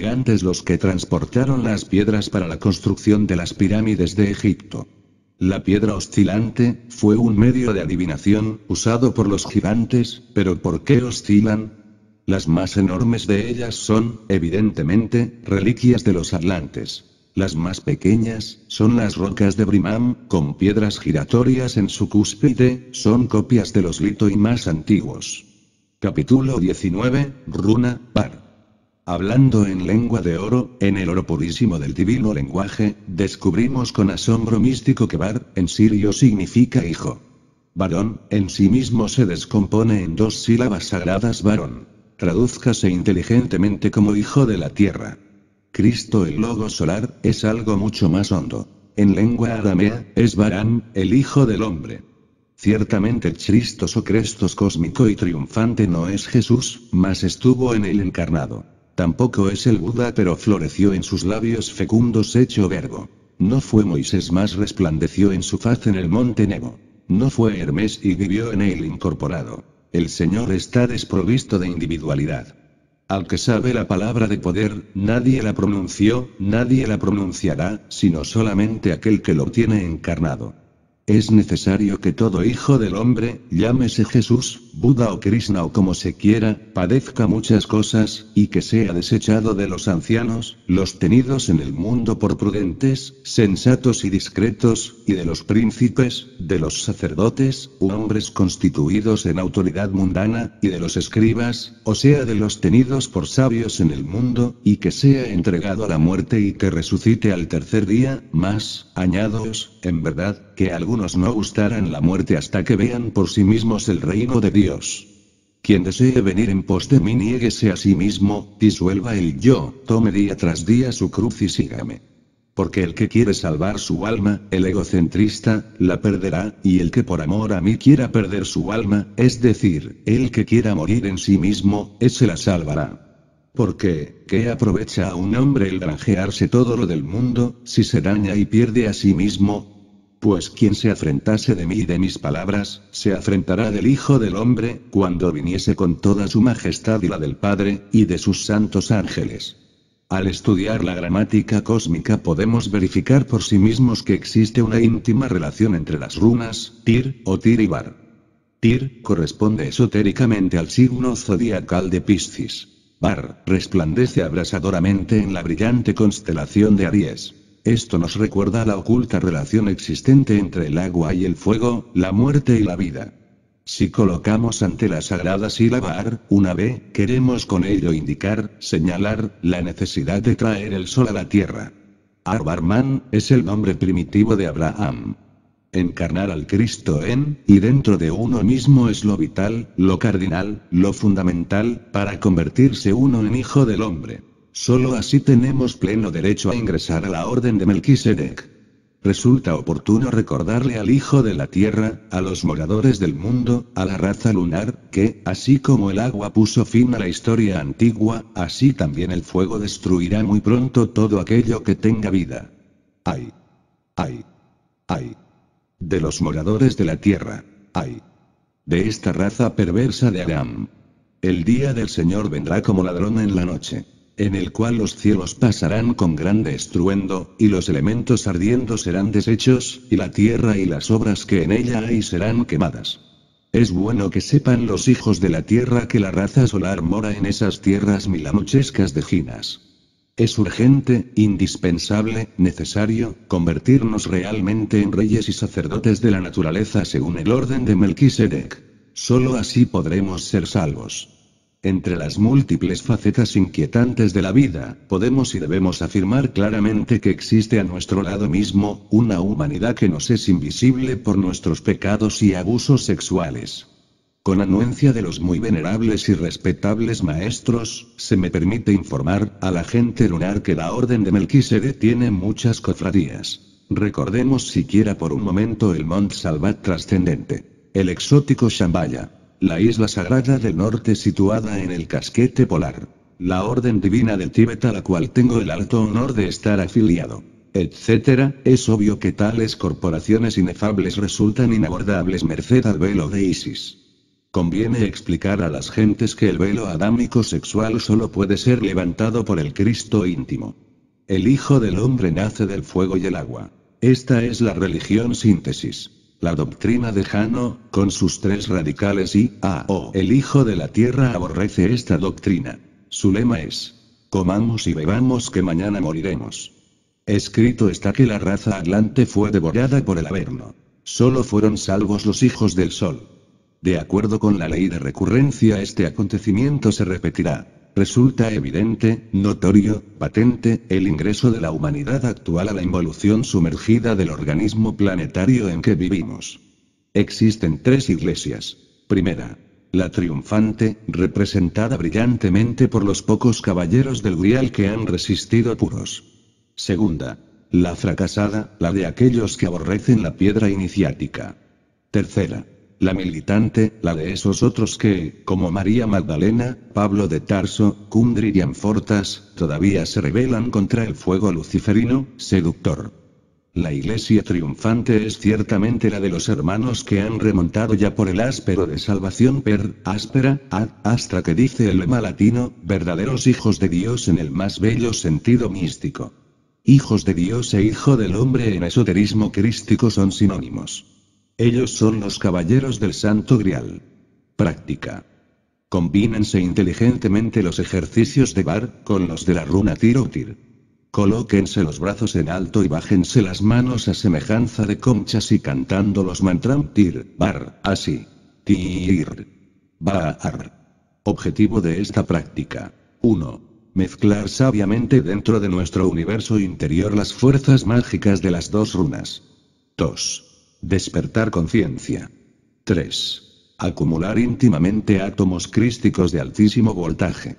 gigantes los que transportaron las piedras para la construcción de las pirámides de Egipto. La piedra oscilante fue un medio de adivinación usado por los gigantes, pero ¿por qué oscilan? Las más enormes de ellas son, evidentemente, reliquias de los atlantes. Las más pequeñas, son las rocas de Brimam, con piedras giratorias en su cúspide, son copias de los lito y más antiguos. Capítulo 19, Runa, Par. Hablando en lengua de oro, en el oro purísimo del divino lenguaje, descubrimos con asombro místico que Bar, en sirio significa hijo. Varón, en sí mismo se descompone en dos sílabas sagradas varón. Tradúzcase inteligentemente como hijo de la tierra. Cristo el logo solar, es algo mucho más hondo. En lengua aramea, es Barán, el hijo del hombre. Ciertamente Cristo o Crestos cósmico y triunfante no es Jesús, mas estuvo en el encarnado. Tampoco es el Buda, pero floreció en sus labios fecundos hecho verbo. No fue Moisés más resplandeció en su faz en el monte Nebo. No fue Hermes y vivió en él incorporado. El Señor está desprovisto de individualidad. Al que sabe la palabra de poder, nadie la pronunció, nadie la pronunciará, sino solamente aquel que lo tiene encarnado. Es necesario que todo hijo del hombre, llámese Jesús, Buda o Krishna o como se quiera, padezca muchas cosas, y que sea desechado de los ancianos, los tenidos en el mundo por prudentes, sensatos y discretos, y de los príncipes, de los sacerdotes, u hombres constituidos en autoridad mundana, y de los escribas, o sea de los tenidos por sabios en el mundo, y que sea entregado a la muerte y que resucite al tercer día, más, añados, en verdad, que algunos no gustarán la muerte hasta que vean por sí mismos el reino de Dios. Quien desee venir en pos de mí niéguese a sí mismo, disuelva el yo, tome día tras día su cruz y sígame. Porque el que quiere salvar su alma, el egocentrista, la perderá, y el que por amor a mí quiera perder su alma, es decir, el que quiera morir en sí mismo, ese la salvará. Porque, ¿qué aprovecha a un hombre el granjearse todo lo del mundo, si se daña y pierde a sí mismo? Pues quien se afrentase de mí y de mis palabras, se afrentará del Hijo del Hombre, cuando viniese con toda su majestad y la del Padre, y de sus santos ángeles. Al estudiar la gramática cósmica podemos verificar por sí mismos que existe una íntima relación entre las runas, Tir, o Tir y Bar. Tir corresponde esotéricamente al signo zodiacal de Piscis. Bar resplandece abrasadoramente en la brillante constelación de Aries esto nos recuerda la oculta relación existente entre el agua y el fuego, la muerte y la vida. Si colocamos ante la sagrada sílaba ar, una B, queremos con ello indicar, señalar, la necesidad de traer el sol a la tierra. Arbarman, es el nombre primitivo de Abraham. Encarnar al Cristo en y dentro de uno mismo es lo vital, lo cardinal, lo fundamental, para convertirse uno en hijo del hombre. Solo así tenemos pleno derecho a ingresar a la orden de Melquisedec. Resulta oportuno recordarle al Hijo de la Tierra, a los moradores del mundo, a la raza lunar, que, así como el agua puso fin a la historia antigua, así también el fuego destruirá muy pronto todo aquello que tenga vida. ¡Ay! ¡Ay! ¡Ay! De los moradores de la Tierra. ¡Ay! De esta raza perversa de Aram. El día del Señor vendrá como ladrón en la noche en el cual los cielos pasarán con grande estruendo, y los elementos ardiendo serán deshechos, y la tierra y las obras que en ella hay serán quemadas. Es bueno que sepan los hijos de la tierra que la raza solar mora en esas tierras milamuchescas de Ginas. Es urgente, indispensable, necesario, convertirnos realmente en reyes y sacerdotes de la naturaleza según el orden de Melquisedec. Solo así podremos ser salvos. Entre las múltiples facetas inquietantes de la vida, podemos y debemos afirmar claramente que existe a nuestro lado mismo, una humanidad que nos es invisible por nuestros pecados y abusos sexuales. Con anuencia de los muy venerables y respetables maestros, se me permite informar a la gente lunar que la Orden de Melquisede tiene muchas cofradías. Recordemos siquiera por un momento el Mont Salvat trascendente. El exótico Shambhala la isla sagrada del norte situada en el casquete polar. La Orden Divina del Tíbet a la cual tengo el alto honor de estar afiliado. Etcétera, es obvio que tales corporaciones inefables resultan inabordables merced al velo de Isis. Conviene explicar a las gentes que el velo adámico sexual solo puede ser levantado por el Cristo íntimo. El Hijo del Hombre nace del fuego y el agua. Esta es la religión síntesis. La doctrina de Jano, con sus tres radicales y A o el Hijo de la Tierra aborrece esta doctrina. Su lema es, comamos y bebamos que mañana moriremos. Escrito está que la raza atlante fue devorada por el Averno. Solo fueron salvos los hijos del Sol. De acuerdo con la ley de recurrencia este acontecimiento se repetirá. Resulta evidente, notorio, patente, el ingreso de la humanidad actual a la involución sumergida del organismo planetario en que vivimos. Existen tres iglesias. Primera. La triunfante, representada brillantemente por los pocos caballeros del Grial que han resistido puros. Segunda. La fracasada, la de aquellos que aborrecen la piedra iniciática. Tercera la militante, la de esos otros que, como María Magdalena, Pablo de Tarso, Cundri y Anfortas, todavía se rebelan contra el fuego luciferino, seductor. La iglesia triunfante es ciertamente la de los hermanos que han remontado ya por el áspero de salvación per, áspera, ad, astra que dice el lema latino, verdaderos hijos de Dios en el más bello sentido místico. Hijos de Dios e hijo del hombre en esoterismo crístico son sinónimos. Ellos son los caballeros del Santo Grial. Práctica. Combínense inteligentemente los ejercicios de bar con los de la runa tirotir. Colóquense los brazos en alto y bájense las manos a semejanza de conchas y cantando los mantram tir, bar, así. Tir. Bar. Objetivo de esta práctica. 1. Mezclar sabiamente dentro de nuestro universo interior las fuerzas mágicas de las dos runas. 2 Despertar conciencia. 3. Acumular íntimamente átomos crísticos de altísimo voltaje.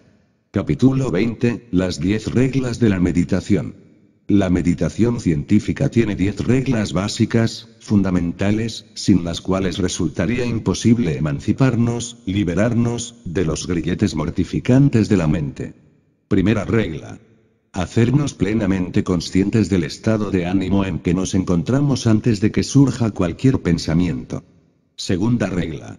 Capítulo 20. Las 10 reglas de la meditación. La meditación científica tiene 10 reglas básicas, fundamentales, sin las cuales resultaría imposible emanciparnos, liberarnos, de los grilletes mortificantes de la mente. Primera regla hacernos plenamente conscientes del estado de ánimo en que nos encontramos antes de que surja cualquier pensamiento. Segunda regla.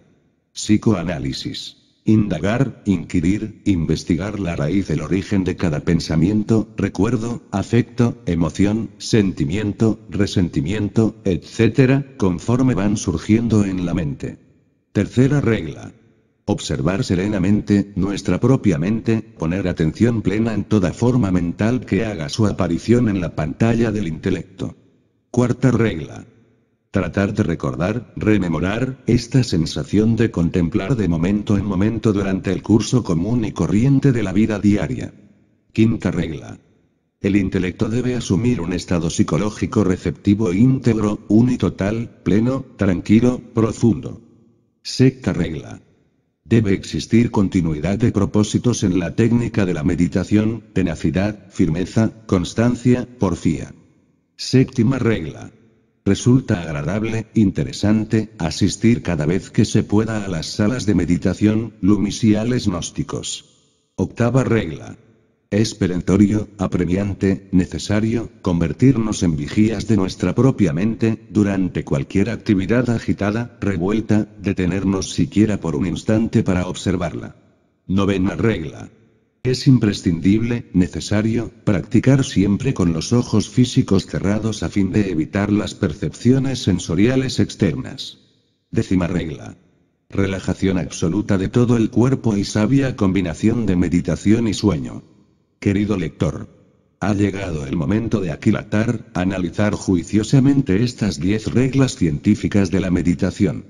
Psicoanálisis. Indagar, inquirir, investigar la raíz, el origen de cada pensamiento, recuerdo, afecto, emoción, sentimiento, resentimiento, etc., conforme van surgiendo en la mente. Tercera regla. Observar serenamente, nuestra propia mente, poner atención plena en toda forma mental que haga su aparición en la pantalla del intelecto. Cuarta regla. Tratar de recordar, rememorar, esta sensación de contemplar de momento en momento durante el curso común y corriente de la vida diaria. Quinta regla. El intelecto debe asumir un estado psicológico receptivo íntegro, unitotal, pleno, tranquilo, profundo. Sexta regla. Debe existir continuidad de propósitos en la técnica de la meditación, tenacidad, firmeza, constancia, porfía. Séptima regla. Resulta agradable, interesante, asistir cada vez que se pueda a las salas de meditación, lumisiales gnósticos. Octava regla. Es perentorio, apremiante, necesario, convertirnos en vigías de nuestra propia mente, durante cualquier actividad agitada, revuelta, detenernos siquiera por un instante para observarla. Novena regla. Es imprescindible, necesario, practicar siempre con los ojos físicos cerrados a fin de evitar las percepciones sensoriales externas. Décima regla relajación absoluta de todo el cuerpo y sabia combinación de meditación y sueño querido lector. Ha llegado el momento de aquilatar, analizar juiciosamente estas 10 reglas científicas de la meditación.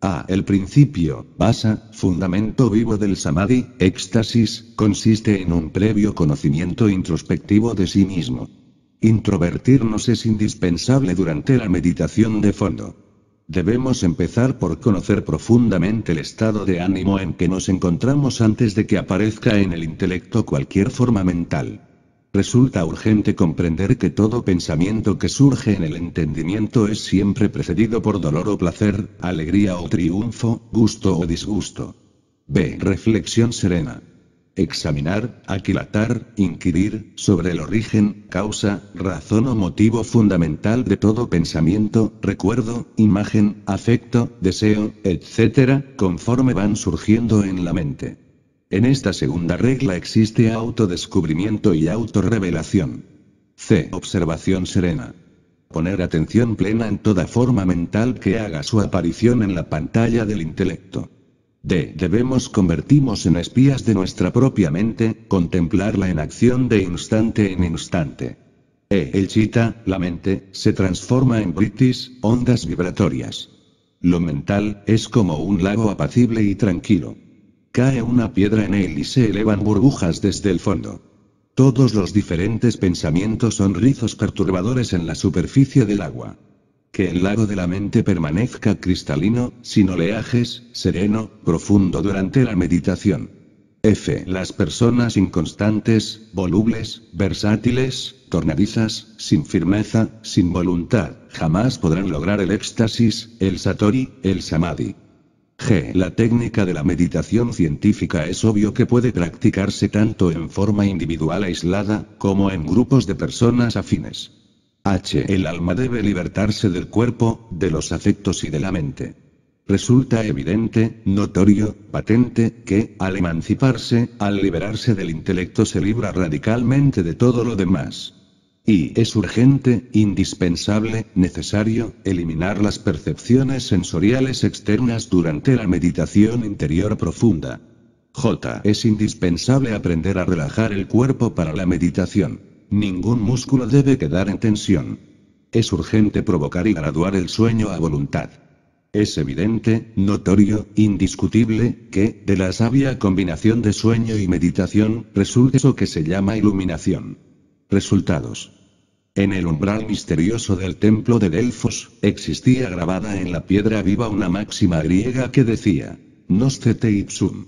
A. El principio, basa, fundamento vivo del samadhi, éxtasis, consiste en un previo conocimiento introspectivo de sí mismo. Introvertirnos es indispensable durante la meditación de fondo. Debemos empezar por conocer profundamente el estado de ánimo en que nos encontramos antes de que aparezca en el intelecto cualquier forma mental. Resulta urgente comprender que todo pensamiento que surge en el entendimiento es siempre precedido por dolor o placer, alegría o triunfo, gusto o disgusto. B. Reflexión serena examinar, aquilatar, inquirir, sobre el origen, causa, razón o motivo fundamental de todo pensamiento, recuerdo, imagen, afecto, deseo, etc., conforme van surgiendo en la mente. En esta segunda regla existe autodescubrimiento y autorrevelación. C. Observación serena. Poner atención plena en toda forma mental que haga su aparición en la pantalla del intelecto. D. Debemos convertimos en espías de nuestra propia mente, contemplarla en acción de instante en instante. E. El chita, la mente, se transforma en britis, ondas vibratorias. Lo mental, es como un lago apacible y tranquilo. Cae una piedra en él y se elevan burbujas desde el fondo. Todos los diferentes pensamientos son rizos perturbadores en la superficie del agua que el lago de la mente permanezca cristalino, sin oleajes, sereno, profundo durante la meditación. F. Las personas inconstantes, volubles, versátiles, tornadizas, sin firmeza, sin voluntad, jamás podrán lograr el éxtasis, el satori, el samadhi. G. La técnica de la meditación científica es obvio que puede practicarse tanto en forma individual aislada, como en grupos de personas afines. H. El alma debe libertarse del cuerpo, de los afectos y de la mente. Resulta evidente, notorio, patente, que, al emanciparse, al liberarse del intelecto se libra radicalmente de todo lo demás. Y es urgente, indispensable, necesario, eliminar las percepciones sensoriales externas durante la meditación interior profunda. J. Es indispensable aprender a relajar el cuerpo para la meditación. Ningún músculo debe quedar en tensión. Es urgente provocar y graduar el sueño a voluntad. Es evidente, notorio, indiscutible, que, de la sabia combinación de sueño y meditación, resulta eso que se llama iluminación. Resultados. En el umbral misterioso del templo de Delfos, existía grabada en la piedra viva una máxima griega que decía, Noscete ipsum.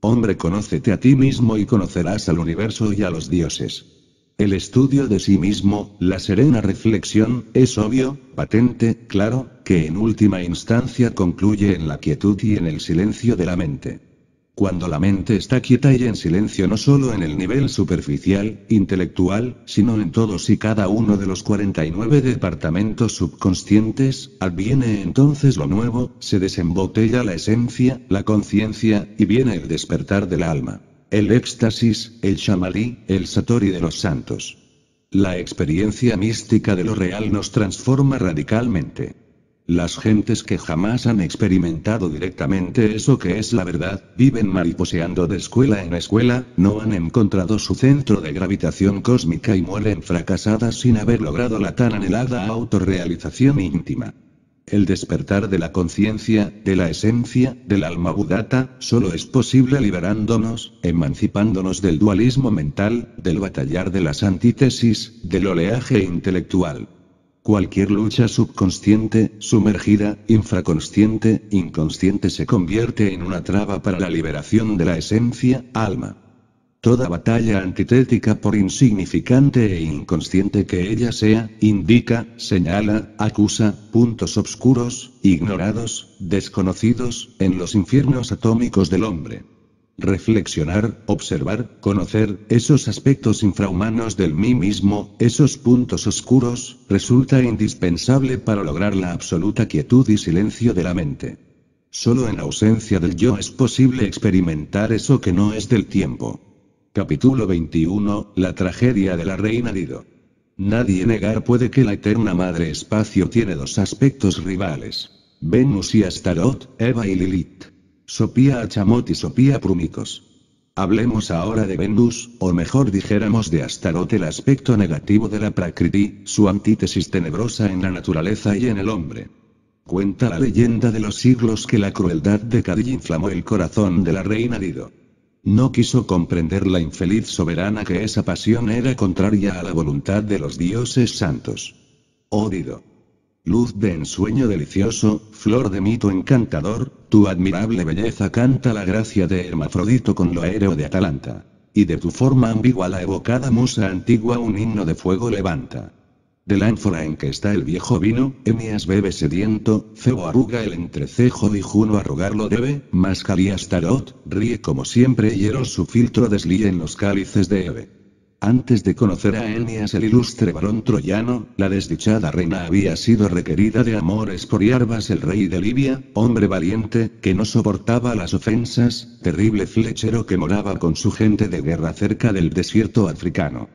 Hombre, conócete a ti mismo y conocerás al universo y a los dioses. El estudio de sí mismo, la serena reflexión, es obvio, patente, claro, que en última instancia concluye en la quietud y en el silencio de la mente. Cuando la mente está quieta y en silencio no solo en el nivel superficial, intelectual, sino en todos y cada uno de los 49 departamentos subconscientes, adviene entonces lo nuevo, se desembotella la esencia, la conciencia, y viene el despertar del alma. El éxtasis, el chamalí, el satori de los santos. La experiencia mística de lo real nos transforma radicalmente. Las gentes que jamás han experimentado directamente eso que es la verdad, viven mariposeando de escuela en escuela, no han encontrado su centro de gravitación cósmica y mueren fracasadas sin haber logrado la tan anhelada autorrealización íntima. El despertar de la conciencia, de la esencia, del alma buddhata, solo es posible liberándonos, emancipándonos del dualismo mental, del batallar de las antítesis, del oleaje intelectual. Cualquier lucha subconsciente, sumergida, infraconsciente, inconsciente se convierte en una traba para la liberación de la esencia, alma. Toda batalla antitética por insignificante e inconsciente que ella sea, indica, señala, acusa, puntos oscuros, ignorados, desconocidos, en los infiernos atómicos del hombre. Reflexionar, observar, conocer, esos aspectos infrahumanos del mí mismo, esos puntos oscuros, resulta indispensable para lograr la absoluta quietud y silencio de la mente. Solo en ausencia del yo es posible experimentar eso que no es del tiempo. Capítulo 21, La tragedia de la reina Dido. Nadie negar puede que la eterna madre espacio tiene dos aspectos rivales. Venus y Astaroth, Eva y Lilith. Sopía Achamot y Sopía Prumicos. Hablemos ahora de Venus, o mejor dijéramos de Astaroth el aspecto negativo de la Prakriti, su antítesis tenebrosa en la naturaleza y en el hombre. Cuenta la leyenda de los siglos que la crueldad de Kadhi inflamó el corazón de la reina Dido. No quiso comprender la infeliz soberana que esa pasión era contraria a la voluntad de los dioses santos. Odido. Luz de ensueño delicioso, flor de mito encantador, tu admirable belleza canta la gracia de Hermafrodito con lo aéreo de Atalanta. Y de tu forma ambigua la evocada musa antigua un himno de fuego levanta. Del ánfora en que está el viejo vino, Emias bebe sediento, Febo arruga el entrecejo y Juno arrogarlo debe, mas Calías Tarot, ríe como siempre y Eros su filtro deslíe en los cálices de Eve. Antes de conocer a Enias el ilustre varón troyano, la desdichada reina había sido requerida de amores por Iarbas el rey de Libia, hombre valiente, que no soportaba las ofensas, terrible flechero que moraba con su gente de guerra cerca del desierto africano.